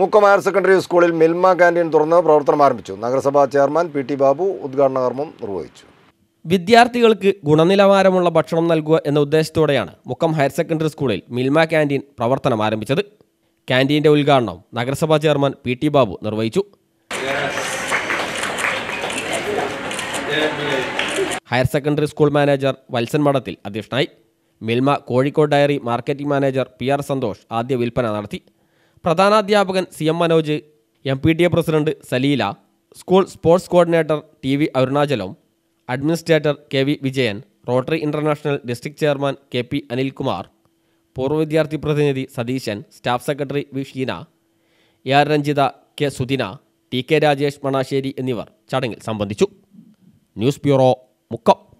Mukkam higher secondary സ്കൂളിൽ Milma canteen തുറന്ന് പ്രവർത്തനം ആരംഭിച്ചു നഗരസഭാ ചെയർമാൻ പി ടി ബാബു ഉദ്ഘാടന കർമ്മം നിർവഹിച്ചു വിദ്യാർത്ഥികൾക്ക് ഗുണനിലവാരമുള്ള ഭക്ഷണം നൽകുക എന്ന ഉദ്ദേശത്തോടെയാണ് മുക്കം ഹയർ സെക്കൻഡറി സ്കൂളിൽ മിൽമ കാന്റീൻ പ്രവർത്തനം ആരംഭിച്ചത് കാന്റീൻ്റെ ഉദ്ഘാടനം നഗരസഭാ ചെയർമാൻ പി ടി ബാബു നിർവഹിച്ചു higher secondary school manager Valsan Madathil അധ്യക്ഷനായി Milma Kozhikode dairy marketing manager P R Santhosh ആദ്യ വിൽപ്പന നടത്തി പ്രധാനാധ്യാപകൻ C M Manoj M P T A president Saleela school sports coordinator T V Arunachalam administrator K V Vijayan Rotary International district chairman K P Anilkumar പൂർവ്വ വിദ്യാർത്ഥി പ്രതിനിധി Satheesan staff secretary V Sheena A R Ranjitha K Sudina T K Rajesh Manassery എന്നിവർ ചടങ്ങിൽ സംബന്ധിച്ചു ന്യൂസ് ബ്യൂറോ മുക്കം